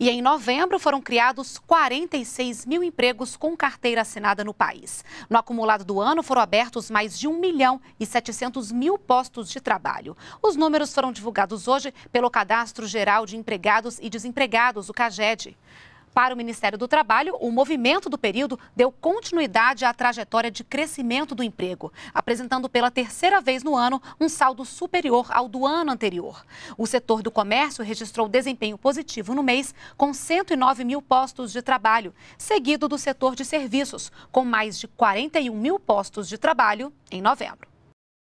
E em novembro foram criados 46 mil empregos com carteira assinada no país. No acumulado do ano foram abertos mais de 1 milhão e 700 mil postos de trabalho. Os números foram divulgados hoje pelo Cadastro Geral de Empregados e Desempregados, o CAGED. Para o Ministério do Trabalho, o movimento do período deu continuidade à trajetória de crescimento do emprego, apresentando pela terceira vez no ano um saldo superior ao do ano anterior. O setor do comércio registrou desempenho positivo no mês, com 109 mil postos de trabalho, seguido do setor de serviços, com mais de 41 mil postos de trabalho em novembro.